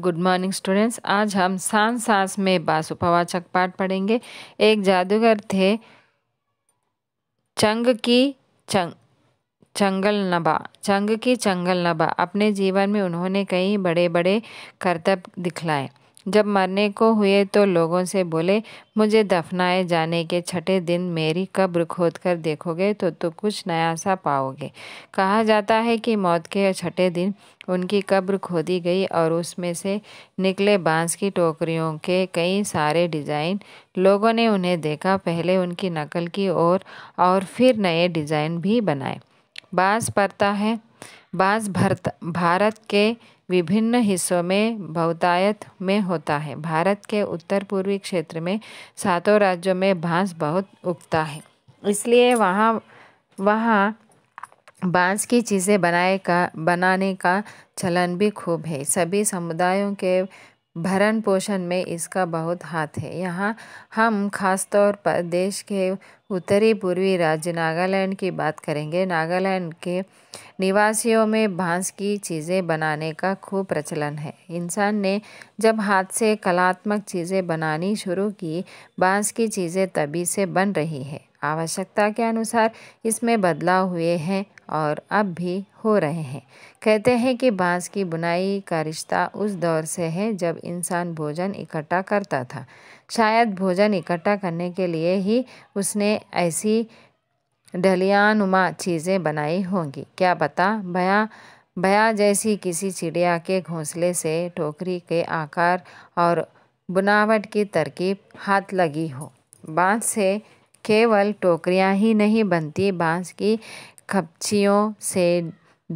good morning students आज हम सांस सांस में बासुपवाचक पाठ पढ़ेंगे एक जादूगर थे चंग की चंग चंगल नबा चंग की चंगल नबा अपने जीवन में उन्होंने कई बड़े बड़े कर्तव्य दिखलाए जब मरने को हुए तो लोगों से बोले मुझे दफनाए जाने के छठे दिन मेरी कब्र खोद कर देखोगे तो तो कुछ नया सा पाओगे कहा जाता है कि मौत के छठे दिन उनकी कब्र खोदी गई और उसमें से निकले बांस की टोकरियों के कई सारे डिज़ाइन लोगों ने उन्हें देखा पहले उनकी नकल की और और फिर नए डिज़ाइन भी बनाए बांस पड़ता है बांस भारत भारत के विभिन्न हिस्सों में बहुतायत में होता है भारत के उत्तर पूर्वी क्षेत्र में सातों राज्यों में बांस बहुत उगता है इसलिए वहाँ वहाँ बांस की चीज़ें बनाए का बनाने का चलन भी खूब है सभी समुदायों के भरण पोषण में इसका बहुत हाथ है यहाँ हम खास तौर पर देश के उत्तरी पूर्वी राज्य नागालैंड की बात करेंगे नागालैंड के निवासियों में बांस की चीज़ें बनाने का खूब प्रचलन है इंसान ने जब हाथ से कलात्मक चीज़ें बनानी शुरू की बांस की चीज़ें तभी से बन रही है आवश्यकता के अनुसार इसमें बदलाव हुए हैं और अब भी हो रहे हैं कहते हैं कि बांस की बुनाई का रिश्ता उस दौर से है जब इंसान भोजन इकट्ठा करता था शायद भोजन इकट्ठा करने के लिए ही उसने ऐसी ढलियानुमा चीज़ें बनाई होंगी क्या पता भया भया जैसी किसी चिड़िया के घोंसले से टोकरी के आकार और बुनावट की तरकीब हाथ लगी हो बांस से केवल टोकरियां ही नहीं बनती बांस की खपचियों से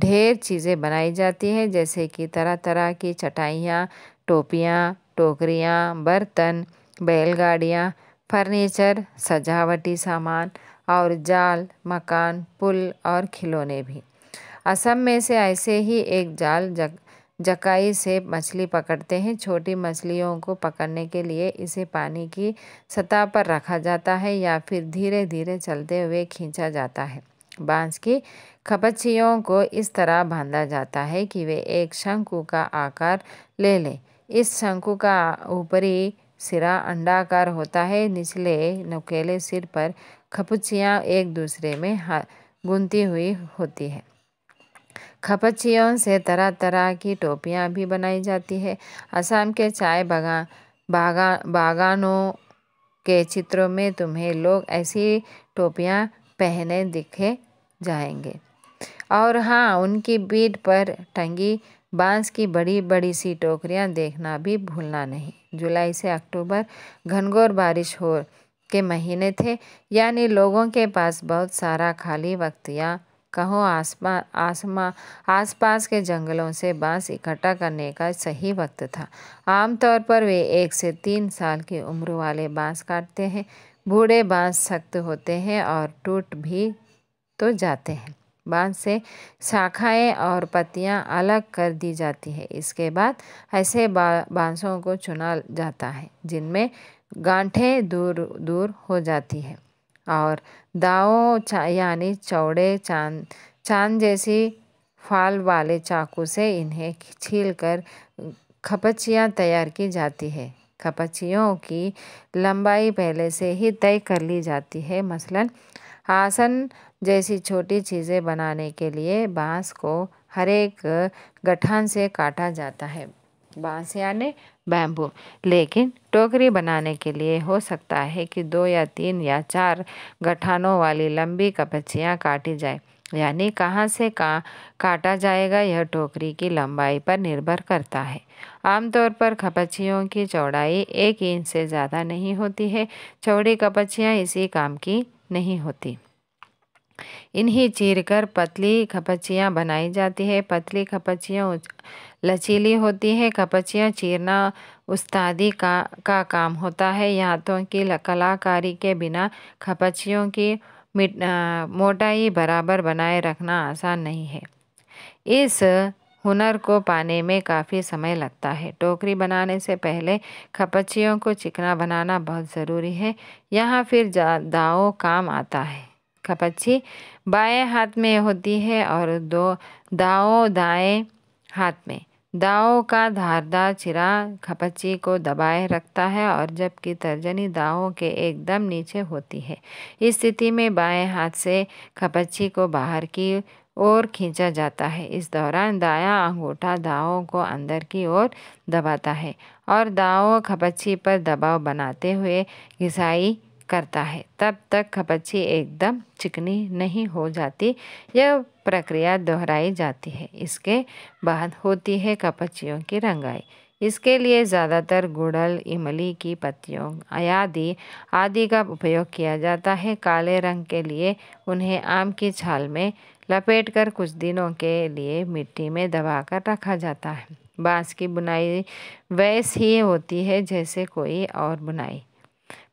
ढेर चीज़ें बनाई जाती हैं जैसे कि तरह तरह की चटाइयाँ टोपियाँ टोकरियाँ बर्तन बैलगाड़ियाँ फर्नीचर सजावटी सामान और जाल मकान पुल और खिलौने भी असम में से ऐसे ही एक जाल जग जकाई से मछली पकड़ते हैं छोटी मछलियों को पकड़ने के लिए इसे पानी की सतह पर रखा जाता है या फिर धीरे धीरे चलते हुए खींचा जाता है बांस की खपचियों को इस तरह बांधा जाता है कि वे एक शंकु का आकार ले लें इस शंकु का ऊपरी सिरा अंडाकार होता है निचले नुकेले सिर पर खपुचियाँ एक दूसरे में गुनती हुई होती है खपचियों से तरह तरह की टोपियाँ भी बनाई जाती है असम के चाय बागान बागा बागानों के चित्रों में तुम्हें लोग ऐसी टोपियाँ पहने दिखे जाएंगे और हाँ उनकी बेड पर टंगी बांस की बड़ी बड़ी सी टोकरियाँ देखना भी भूलना नहीं जुलाई से अक्टूबर घनघोर बारिश हो के महीने थे यानी लोगों के पास बहुत सारा खाली वक्त या कहो आसमा आसमा आसपास के जंगलों से बांस इकट्ठा करने का सही वक्त था आमतौर पर वे एक से तीन साल की उम्र वाले बांस काटते हैं बूढ़े बांस सख्त होते हैं और टूट भी तो जाते हैं बांध से शाखाएं और पत्तियां अलग कर दी जाती है इसके बाद ऐसे बांसों को चुना जाता है जिनमें गांठें दूर दूर हो जाती है और दावों यानी चौड़े चांद चांद जैसी फाल वाले चाकू से इन्हें छील कर खपचियाँ तैयार की जाती है खपचियों की लंबाई पहले से ही तय कर ली जाती है मसलन आसन जैसी छोटी चीज़ें बनाने के लिए बाँस को हर एक गठान से काटा जाता है बाँस यानी बैम्बू लेकिन टोकरी बनाने के लिए हो सकता है कि दो या तीन या चार गठानों वाली लंबी कपचियाँ काटी जाए यानी कहाँ से का काटा जाएगा यह टोकरी की लंबाई पर निर्भर करता है आमतौर पर खपचियों की चौड़ाई एक इंच से ज़्यादा नहीं होती है चौड़ी कपचियाँ इसी काम की नहीं होती इन्हें चीरकर पतली खपचियाँ बनाई जाती है पतली खपचियाँ लचीली होती है खपचियाँ चीरना उस्तादी का का काम होता है हाथों की कलाकारी के बिना खपचियों की मोटाई बराबर बनाए रखना आसान नहीं है इस हुनर को पाने में काफ़ी समय लगता है टोकरी बनाने से पहले खपचियों को चिकना बनाना बहुत ज़रूरी है यहाँ फिर दाव काम आता है खपच्छी बाएं हाथ में होती है और दो दाओ दाएं हाथ में दाओ का धारदार चिरा खपच्ची को दबाए रखता है और जबकि तर्जनी दाओ के एकदम नीचे होती है इस स्थिति में बाएं हाथ से खपच्ची को बाहर की ओर खींचा जाता है इस दौरान दाया अंगूठा दाओ को अंदर की ओर दबाता है और दाओ खपच्ची पर दबाव बनाते हुए घिसाई करता है तब तक खपच्ची एकदम चिकनी नहीं हो जाती यह प्रक्रिया दोहराई जाती है इसके बाद होती है खपच्चियों की रंगाई इसके लिए ज़्यादातर गुड़ल इमली की पत्तियों आदि आदि का उपयोग किया जाता है काले रंग के लिए उन्हें आम की छाल में लपेटकर कुछ दिनों के लिए मिट्टी में दबाकर रखा जाता है बांस की बुनाई वैसे ही होती है जैसे कोई और बुनाई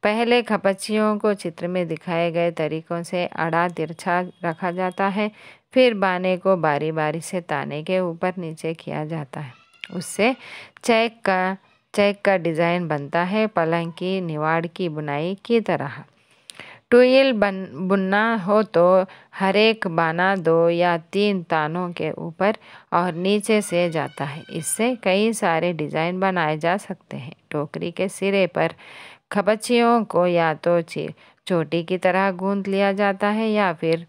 पहले खपचियों को चित्र में दिखाए गए तरीकों से अड़ा तिरछा रखा जाता है फिर बाने को बारी बारी से ताने के ऊपर नीचे किया जाता है उससे चेक का चेक का डिज़ाइन बनता है पलंग की निवाड़ की बुनाई की तरह टूल बन बुनना हो तो हर एक बाना दो या तीन तानों के ऊपर और नीचे से जाता है इससे कई सारे डिज़ाइन बनाए जा सकते हैं टोकरी के सिरे पर खबचियों को या तो चोटी की तरह गूंद लिया जाता है या फिर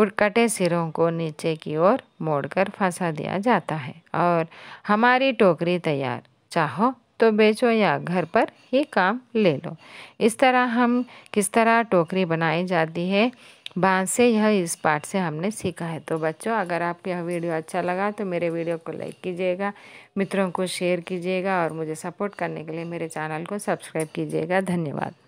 उड़कटे सिरों को नीचे की ओर मोड़कर फंसा दिया जाता है और हमारी टोकरी तैयार चाहो तो बेचो या घर पर ही काम ले लो इस तरह हम किस तरह टोकरी बनाई जाती है बांस से यह इस पार्ट से हमने सीखा है तो बच्चों अगर आपको यह वीडियो अच्छा लगा तो मेरे वीडियो को लाइक कीजिएगा मित्रों को शेयर कीजिएगा और मुझे सपोर्ट करने के लिए मेरे चैनल को सब्सक्राइब कीजिएगा धन्यवाद